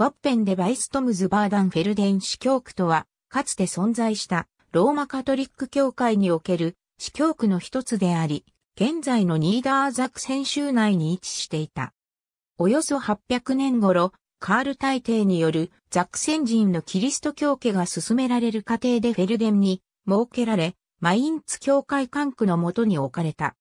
ワッペンでバイストムズ・バーダンフェルデン司教区とは、かつて存在したローマカトリック教会における司教区の一つであり、現在のニーダーザクセン州内に位置していた。およそ800年頃、カール大帝によるザクセン人のキリスト教家が進められる過程でフェルデンに設けられ、マインツ教会管区のもとに置かれた。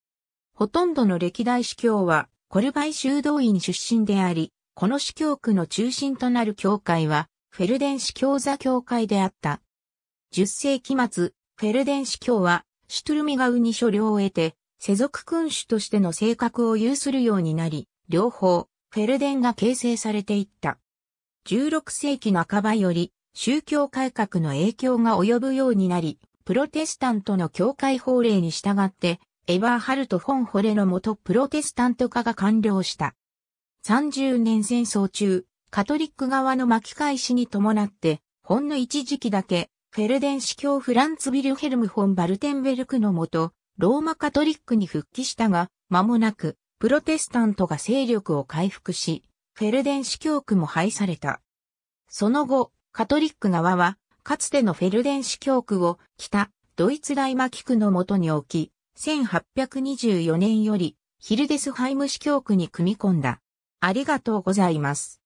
ほとんどの歴代司教はコルバイ修道院出身であり、この司教区の中心となる教会は、フェルデン司教座教会であった。10世紀末、フェルデン司教は、シュトゥルミガウに所領を得て、世俗君主としての性格を有するようになり、両方、フェルデンが形成されていった。16世紀半ばより、宗教改革の影響が及ぶようになり、プロテスタントの教会法令に従って、エァーハルト・フォン・ホレのもとプロテスタント化が完了した。30年戦争中、カトリック側の巻き返しに伴って、ほんの一時期だけ、フェルデン司教フランツ・ビルヘルム・フォン・バルテンベルクのもと、ローマカトリックに復帰したが、間もなく、プロテスタントが勢力を回復し、フェルデン司教区も廃された。その後、カトリック側は、かつてのフェルデン司教区を北、ドイツ大牧区のもとに置き、1824年よりヒルデスハイム司教区に組み込んだ。ありがとうございます。